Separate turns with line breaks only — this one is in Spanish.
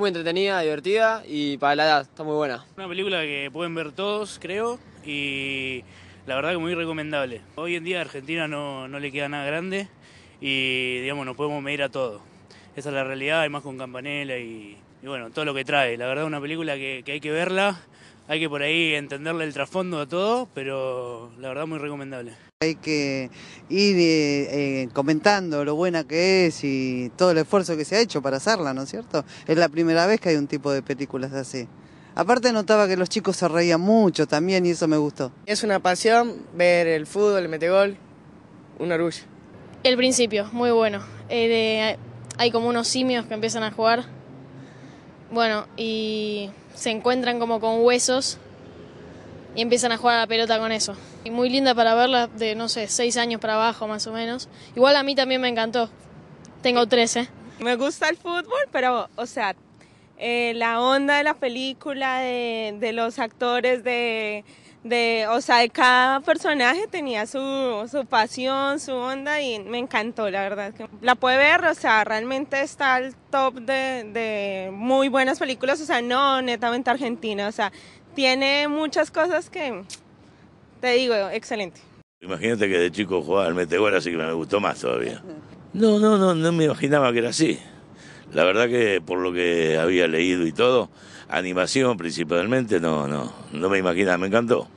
Muy entretenida, divertida y para la edad, está muy buena.
Una película que pueden ver todos, creo, y la verdad que muy recomendable. Hoy en día a Argentina no, le queda nada grande y, digamos, nos podemos medir a todo. Esa es la realidad, además con Campanella y, bueno, todo lo que trae. La verdad, una película que hay que verla hay que por ahí entenderle el trasfondo a todo, pero la verdad muy recomendable.
Hay que ir eh, eh, comentando lo buena que es y todo el esfuerzo que se ha hecho para hacerla, ¿no es cierto? Es la primera vez que hay un tipo de películas así. Aparte notaba que los chicos se reían mucho también y eso me gustó.
Es una pasión ver el fútbol, el metegol, un orgullo.
El principio, muy bueno. Eh, hay como unos simios que empiezan a jugar bueno, y se encuentran como con huesos y empiezan a jugar a la pelota con eso. Y muy linda para verla de, no sé, seis años para abajo más o menos. Igual a mí también me encantó. Tengo 13. ¿eh? Me gusta el fútbol, pero, o sea,
eh, la onda de la película, de los actores, de de, o sea, de cada personaje tenía su, pasión, su onda y me encantó, la verdad. La puede ver, o sea, realmente está al top de, muy buenas películas, o sea, no netamente argentina, o sea, tiene muchas cosas que, te digo, excelente.
Imagínate que de chico jugaba al metegol, así que me gustó más todavía. No, no, no, no me imaginaba que era así. La verdad que por lo que había leído y todo, animación principalmente, no, no, no me imaginaba, me encantó.